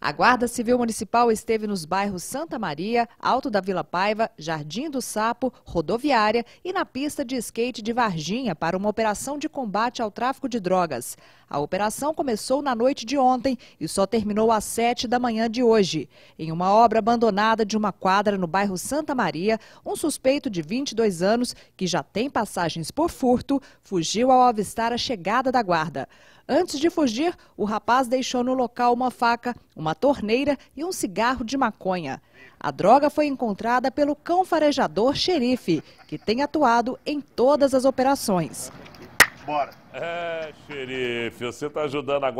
A Guarda Civil Municipal esteve nos bairros Santa Maria, Alto da Vila Paiva, Jardim do Sapo, Rodoviária e na pista de skate de Varginha para uma operação de combate ao tráfico de drogas. A operação começou na noite de ontem e só terminou às 7 da manhã de hoje. Em uma obra abandonada de uma quadra no bairro Santa Maria, um suspeito de 22 anos, que já tem passagens por furto, fugiu ao avistar a chegada da guarda. Antes de fugir, o rapaz deixou no local uma faca, uma torneira e um cigarro de maconha. A droga foi encontrada pelo cão farejador xerife, que tem atuado em todas as operações. Bora. É, xerife, você está ajudando agora.